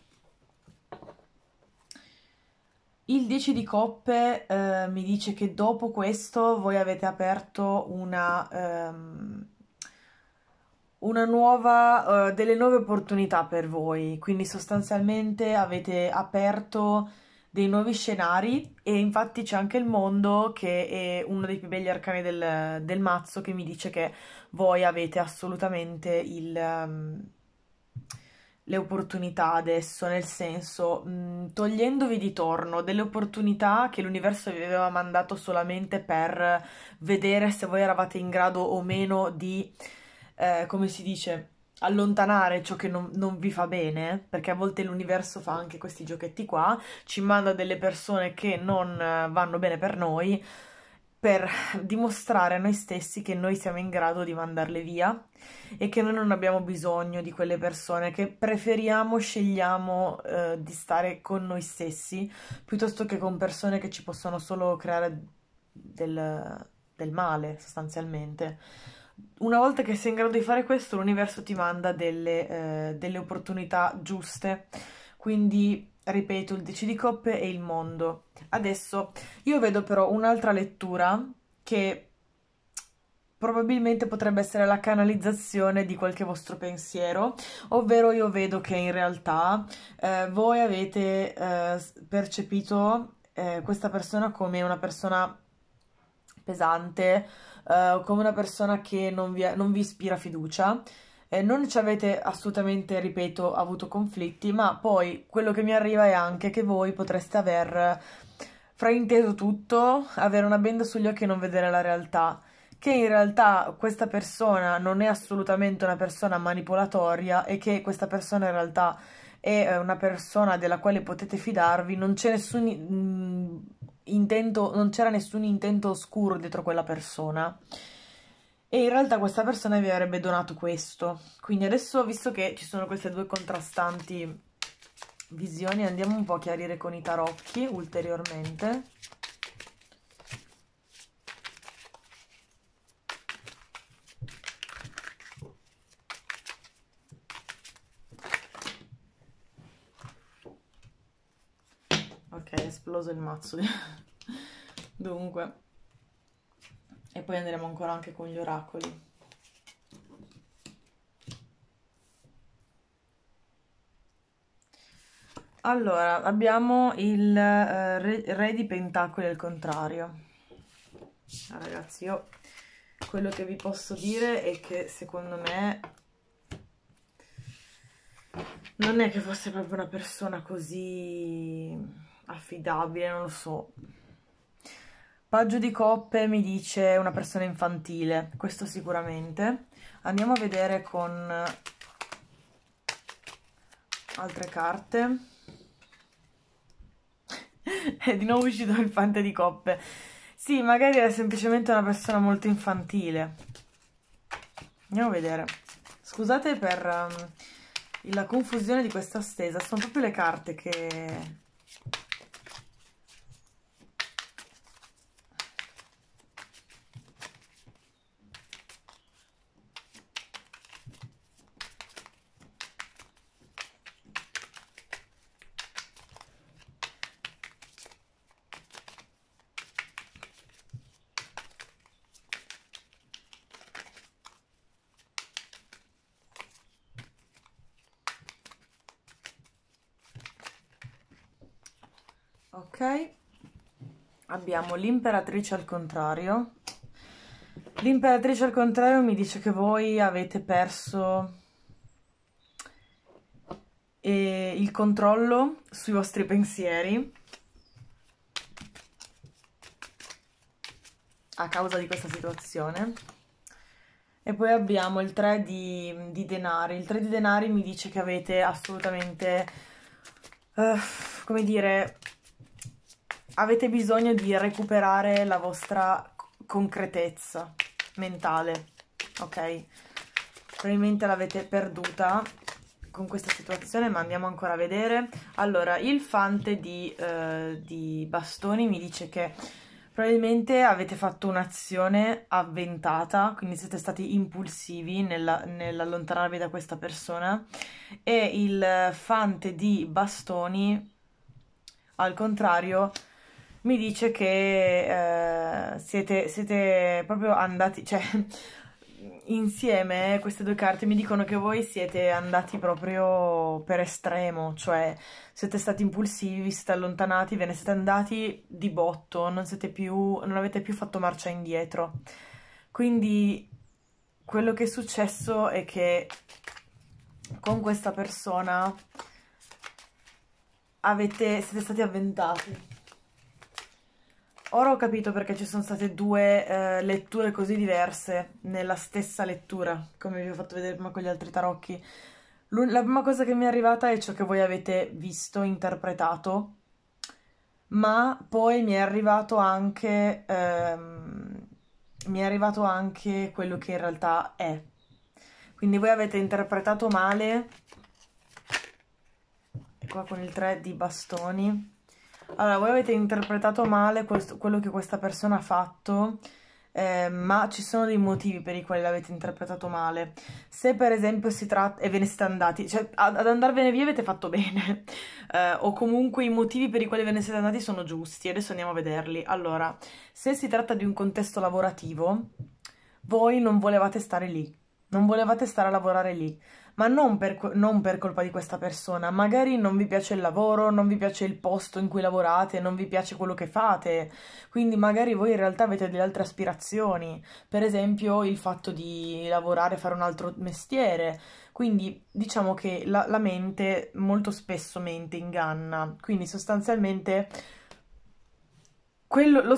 Il 10 di coppe eh, mi dice che dopo questo voi avete aperto una, ehm, una nuova, eh, delle nuove opportunità per voi, quindi sostanzialmente avete aperto dei nuovi scenari e infatti c'è anche il mondo che è uno dei più belli arcani del, del mazzo che mi dice che voi avete assolutamente il... Um, le opportunità adesso, nel senso, mh, mm, togliendovi di torno delle opportunità che l'universo vi aveva mandato solamente per vedere se voi eravate in grado o meno di, eh, come si dice, allontanare ciò che non, non, vi fa bene, perché a volte l'universo fa anche questi giochetti qua, ci manda delle persone che non eh, vanno bene per noi per dimostrare a noi stessi che noi siamo in grado di mandarle via e che noi non abbiamo bisogno di quelle persone, che preferiamo, scegliamo eh, di stare con noi stessi piuttosto che con persone che ci possono solo creare del, del male sostanzialmente una volta che sei in grado di fare questo, l'universo ti manda delle, eh, delle opportunità giuste. Quindi ripeto, il 10 di coppe e il mondo. Adesso io vedo però un'altra lettura che probabilmente potrebbe essere la canalizzazione di qualche vostro pensiero, ovvero io vedo che in realtà eh, voi avete eh, percepito eh, questa persona come una persona pesante, eh, come una persona che non vi, non vi ispira fiducia, eh, non ci avete assolutamente, ripeto, avuto conflitti, ma poi quello che mi arriva è anche che voi potreste aver frainteso tutto, avere una benda sugli occhi e non vedere la realtà che in realtà questa persona non è assolutamente una persona manipolatoria e che questa persona in realtà è eh, una persona della quale potete fidarvi, non c'è nessun mm, intento, non c'era nessun intento oscuro dietro quella persona e in realtà questa persona vi avrebbe donato questo. Quindi adesso, visto che ci sono queste due contrastanti visioni, andiamo un po' a chiarire con i tarocchi ulteriormente. Ok, è esploso il mazzo. Dunque, e poi andremo ancora anche con gli oracoli. Allora, abbiamo il eh, re, re, di pentacoli al contrario. Ah, ragazzi, io quello che vi posso dire è che secondo me non è che fosse proprio una persona così affidabile, non lo so. Paggio di coppe mi dice una persona infantile, questo sicuramente. Andiamo a vedere con altre carte. È di nuovo uscito il fante di coppe. Sì, magari è semplicemente una persona molto infantile. Andiamo a vedere. Scusate per um, la confusione di questa stesa, sono proprio le carte che abbiamo l'imperatrice al contrario. L'imperatrice al contrario mi dice che voi avete perso eh, il controllo sui vostri pensieri a causa di questa situazione. E poi abbiamo il 3 di, di denari. Il 3 di denari mi dice che avete assolutamente, uh, come dire, avete bisogno di recuperare la vostra concretezza mentale, ok? Probabilmente l'avete perduta con questa situazione, ma andiamo ancora a vedere. Allora, il fante di, eh, di bastoni mi dice che probabilmente avete fatto un'azione avventata, quindi siete stati impulsivi nella, nell'allontanarvi da questa persona e il fante di bastoni, al contrario, mi dice che eh, siete, siete proprio andati, cioè insieme queste due carte mi dicono che voi siete andati proprio per estremo, cioè siete stati impulsivi, siete allontanati, ve ne siete andati di botto, non, più, non avete più fatto marcia indietro. Quindi quello che è successo è che con questa persona avete, siete stati avventati Ora ho capito perché ci sono state due eh, letture così diverse nella stessa lettura, come vi ho fatto vedere prima con gli altri tarocchi. L'un- la prima cosa che mi è arrivata è ciò che voi avete visto, interpretato, ma poi mi è arrivato anche, ehm, mi è arrivato anche quello che in realtà è. Quindi voi avete interpretato male, qua con il 3 di bastoni, allora, voi avete interpretato male questo, quello che questa persona ha fatto, eh, ma ci sono dei motivi per i quali l'avete interpretato male. Se per esempio si tratta... e ve ne siete andati, cioè ad, ad andarvene via avete fatto bene, eh, o comunque i motivi per i quali ve ne siete andati sono giusti, adesso andiamo a vederli. Allora, se si tratta di un contesto lavorativo, voi non volevate stare lì, non volevate stare a lavorare lì ma non per, non per, colpa di questa persona, magari non vi piace il lavoro, non vi piace il posto in cui lavorate, non vi piace quello che fate, quindi magari voi in realtà avete delle altre aspirazioni, per esempio il fatto di lavorare, fare un altro mestiere, quindi diciamo che la, la mente molto spesso mente inganna, quindi sostanzialmente quello, lo,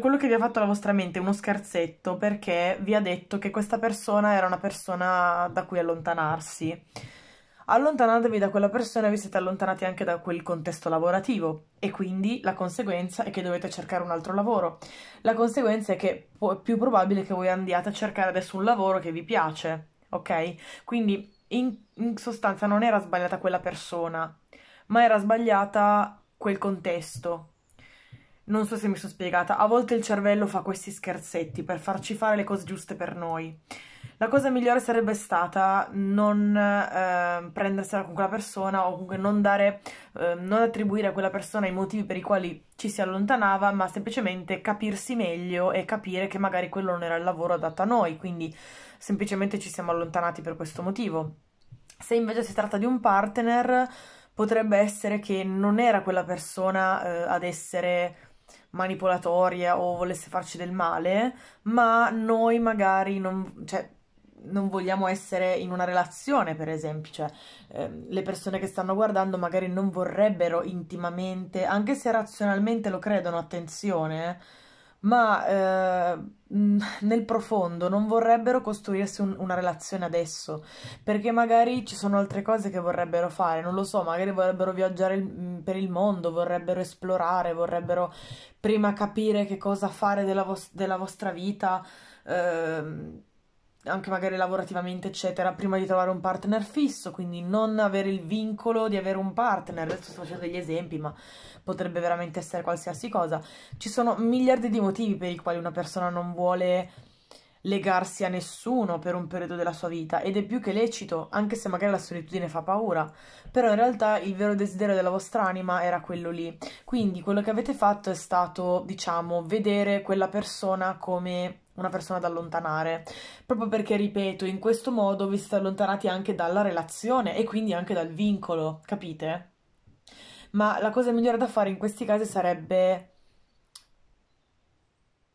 quello, che vi ha fatto la vostra mente è uno scherzetto perché vi ha detto che questa persona era una persona da cui allontanarsi. Allontanatevi da quella persona vi siete allontanati anche da quel contesto lavorativo e quindi la conseguenza è che dovete cercare un altro lavoro. La conseguenza è che è più probabile che voi andiate a cercare adesso un lavoro che vi piace, ok? Quindi in, in sostanza non era sbagliata quella persona, ma era sbagliata quel contesto, non so se mi sono spiegata, a volte il cervello fa questi scherzetti per farci fare le cose giuste per noi. La cosa migliore sarebbe stata non eh, prendersela con quella persona o comunque non, dare, eh, non attribuire a quella persona i motivi per i quali ci si allontanava, ma semplicemente capirsi meglio e capire che magari quello non era il lavoro adatto a noi, quindi semplicemente ci siamo allontanati per questo motivo. Se invece si tratta di un partner, potrebbe essere che non era quella persona eh, ad essere manipolatoria o volesse farci del male, ma noi magari non, cioè, non vogliamo essere in una relazione, per esempio, cioè, eh, le persone che stanno guardando magari non vorrebbero intimamente, anche se razionalmente lo credono, attenzione, ma eh, mm, nel profondo non vorrebbero costruirsi un, una relazione adesso, perché magari ci sono altre cose che vorrebbero fare, non lo so, magari vorrebbero viaggiare il, mm, per il mondo, vorrebbero esplorare, vorrebbero prima capire che cosa fare della, vos- della vostra vita. Eh, anche magari lavorativamente, eccetera, prima di trovare un partner fisso, quindi non avere il vincolo di avere un partner. Adesso sto facendo degli esempi, ma potrebbe veramente essere qualsiasi cosa. Ci sono miliardi di motivi per i quali una persona non vuole legarsi a nessuno per un periodo della sua vita ed è più che lecito, anche se magari la solitudine fa paura, però in realtà il vero desiderio della vostra anima era quello lì. Quindi quello che avete fatto è stato, diciamo, vedere quella persona come una persona da allontanare, proprio perché, ripeto, in questo modo vi siete allontanati anche dalla relazione e quindi anche dal vincolo, capite? Ma la cosa migliore da fare in questi casi sarebbe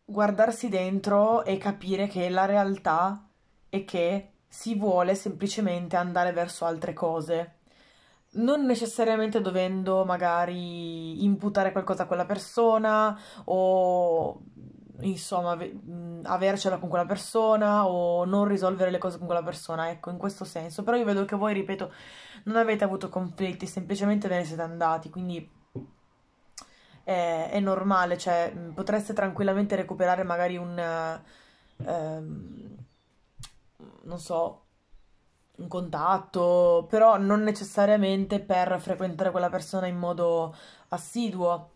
guardarsi dentro e capire che la realtà è che si vuole semplicemente andare verso altre cose non necessariamente dovendo magari imputare qualcosa a quella persona o insomma, avercela con quella persona o non risolvere le cose con quella persona, ecco, in questo senso. Però io vedo che voi, ripeto, non avete avuto conflitti, semplicemente ve ne siete andati, quindi è, è normale, cioè potreste tranquillamente recuperare magari un... Ehm, non so, un contatto, però non necessariamente per frequentare quella persona in modo assiduo.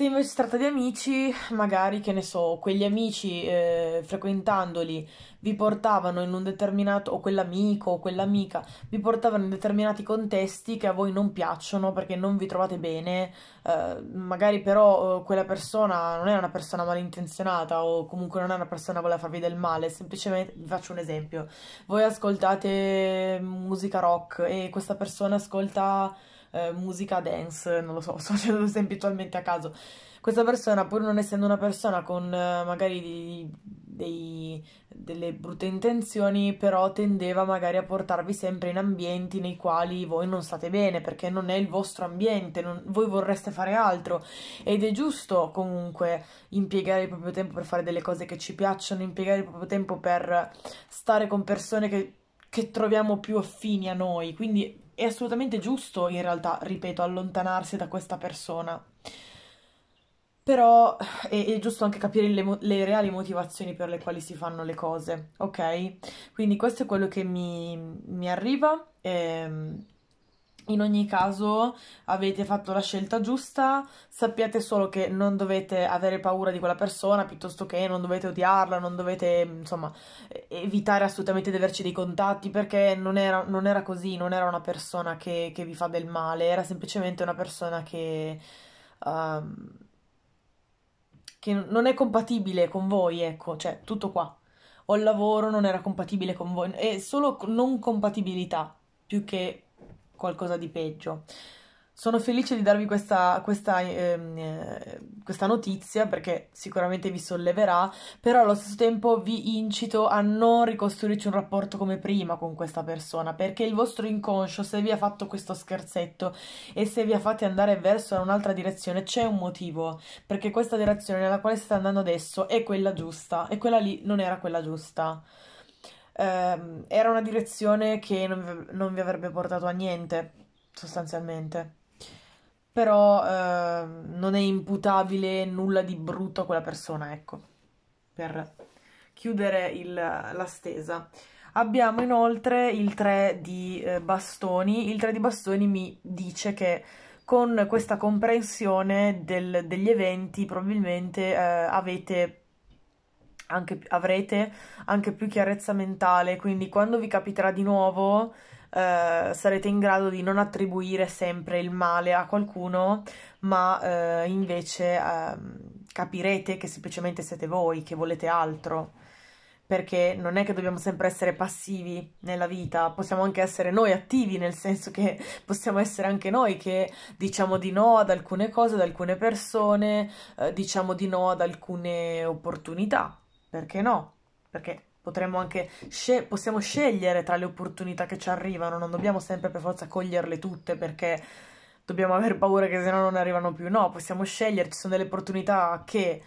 Se invece si tratta di amici, magari che ne so, quegli amici eh, frequentandoli vi portavano in un determinato, o quell'amico o quell'amica vi portavano in determinati contesti che a voi non piacciono perché non vi trovate bene, eh, magari però eh, quella persona non è una persona malintenzionata o comunque non è una persona che vuole farvi del male, semplicemente vi faccio un esempio, voi ascoltate mm, musica rock e questa persona ascolta eh, musica dance, non lo so, sto facendo un esempio totalmente a caso. Questa persona, pur non essendo una persona con eh, magari dei, dei, delle brutte intenzioni, però tendeva magari a portarvi sempre in ambienti nei quali voi non state bene, perché non è il vostro ambiente, non, voi vorreste fare altro. Ed è giusto comunque impiegare il proprio tempo per fare delle cose che ci piacciono, impiegare il proprio tempo per stare con persone che che troviamo più affini a noi. Quindi è assolutamente giusto in realtà, ripeto, allontanarsi da questa persona. Però è, è giusto anche capire le, le, reali motivazioni per le quali si fanno le cose, ok? Quindi questo è quello che mi, mi arriva. E, ehm, in ogni caso avete fatto la scelta giusta, sappiate solo che non dovete avere paura di quella persona piuttosto che non dovete odiarla, non dovete insomma evitare assolutamente di averci dei contatti perché non era, non era così, non era una persona che, che, vi fa del male, era semplicemente una persona che, um, che non è compatibile con voi, ecco, cioè tutto qua. O il lavoro non era compatibile con voi, è solo non compatibilità più che qualcosa di peggio. Sono felice di darvi questa, questa, ehm, eh, questa, notizia perché sicuramente vi solleverà, però allo stesso tempo vi incito a non ricostruirci un rapporto come prima con questa persona, perché il vostro inconscio, se vi ha fatto questo scherzetto e se vi ha fatto andare verso un'altra direzione, c'è un motivo, perché questa direzione nella quale state andando adesso è quella giusta e quella lì non era quella giusta ehm, era una direzione che non, non vi avrebbe portato a niente, sostanzialmente. Però ehm, non è imputabile nulla di brutto a quella persona, ecco, per chiudere il, la stesa. Abbiamo inoltre il 3 di eh, bastoni. Il 3 di bastoni mi dice che con questa comprensione del, degli eventi probabilmente eh, avete anche, avrete anche più chiarezza mentale, quindi quando vi capiterà di nuovo eh, sarete in grado di non attribuire sempre il male a qualcuno, ma eh, invece eh, capirete che semplicemente siete voi, che volete altro, perché non è che dobbiamo sempre essere passivi nella vita, possiamo anche essere noi attivi, nel senso che possiamo essere anche noi che diciamo di no ad alcune cose, ad alcune persone, eh, diciamo di no ad alcune opportunità perché no? Perché potremmo anche sce- possiamo scegliere tra le opportunità che ci arrivano, non dobbiamo sempre per forza coglierle tutte perché dobbiamo avere paura che se no non arrivano più. No, possiamo scegliere, ci sono delle opportunità che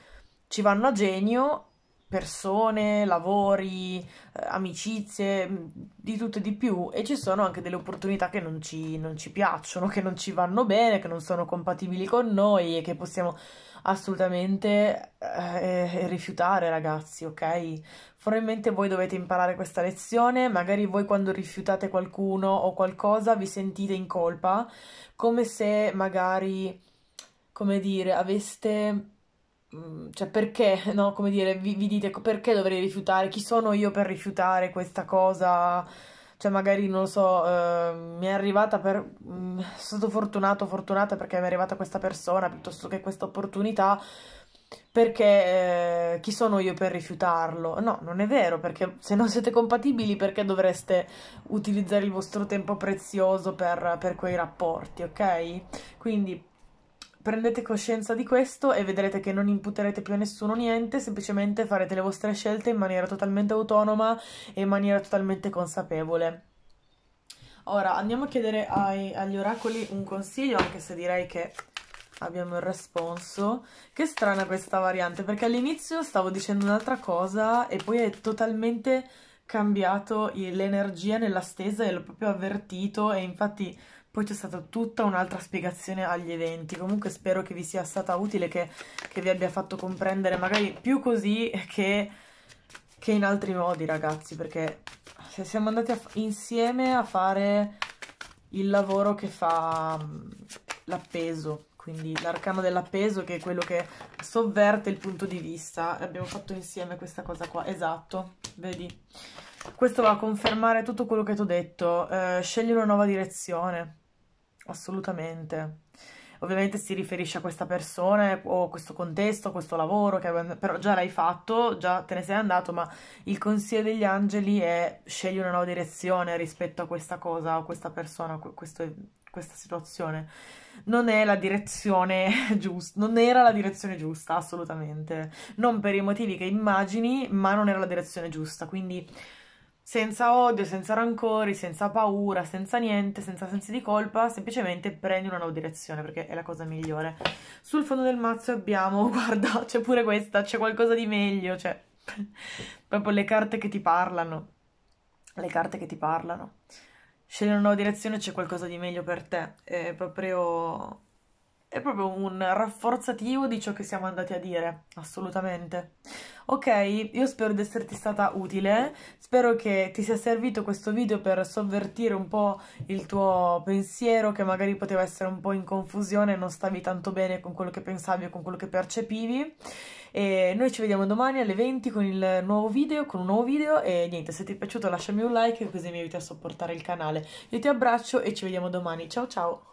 ci vanno a genio, persone, lavori, eh, amicizie, mm, di tutto e di più e ci sono anche delle opportunità che non ci, non ci piacciono, che non ci vanno bene, che non sono compatibili con noi e che possiamo assolutamente eh, rifiutare, ragazzi, ok? Probabilmente voi dovete imparare questa lezione, magari voi quando rifiutate qualcuno o qualcosa vi sentite in colpa, come se magari, come dire, aveste mm, cioè perché, no, come dire, vi, vi dite perché dovrei rifiutare, chi sono io per rifiutare questa cosa cioè magari non lo so, eh, mi è arrivata per... sono mm, stato fortunato, fortunata perché mi è arrivata questa persona piuttosto che questa opportunità perché eh, chi sono io per rifiutarlo? No, non è vero, perché se non siete compatibili, perché dovreste utilizzare il vostro tempo prezioso per, per quei rapporti, ok? Quindi prendete coscienza di questo e vedrete che non imputerete più a nessuno niente, semplicemente farete le vostre scelte in maniera totalmente autonoma e in maniera totalmente consapevole. Ora andiamo a chiedere ai, agli oracoli un consiglio, anche se direi che abbiamo il responso. Che strana questa variante, perché all'inizio stavo dicendo un'altra cosa e poi è totalmente cambiato l'energia nella stesa e l'ho proprio avvertito e infatti poi c'è stata tutta un'altra spiegazione agli eventi, comunque spero che vi sia stata utile, che, che vi abbia fatto comprendere magari più così che, che in altri modi ragazzi, perché se siamo andati a insieme a fare il lavoro che fa mm, l'appeso, quindi l'arcano dell'appeso che è quello che sovverte il punto di vista. Abbiamo fatto insieme questa cosa qua, esatto, vedi? Questo va a confermare tutto quello che ti ho detto, eh, scegli una nuova direzione, Assolutamente. Ovviamente si riferisce a questa persona eh, o a questo contesto, a questo lavoro, che, però già l'hai fatto, già te ne sei andato, ma il consiglio degli angeli è scegli una nuova direzione rispetto a questa cosa, a questa persona, a questo, questa situazione. Non è la direzione giusta, non era la direzione giusta, assolutamente. Non per i motivi che immagini, ma non era la direzione giusta, quindi senza odio, senza rancori, senza paura, senza niente, senza sensi di colpa, semplicemente prendi una nuova direzione perché è la cosa migliore. Sul fondo del mazzo abbiamo, guarda, c'è pure questa, c'è qualcosa di meglio, cioè proprio le carte che ti parlano, le carte che ti parlano. Scegli una nuova direzione, c'è qualcosa di meglio per te, è proprio è proprio un rafforzativo di ciò che siamo andati a dire, assolutamente. Ok, io spero di esserti stata utile, spero che ti sia servito questo video per sovvertire un po' il tuo pensiero che magari poteva essere un po' in confusione, non stavi tanto bene con quello che pensavi o con quello che percepivi. E noi ci vediamo domani alle 20 con il nuovo video, con un nuovo video e niente, se ti è piaciuto lasciami un like così mi aiuti a supportare il canale. Io ti abbraccio e ci vediamo domani. Ciao ciao!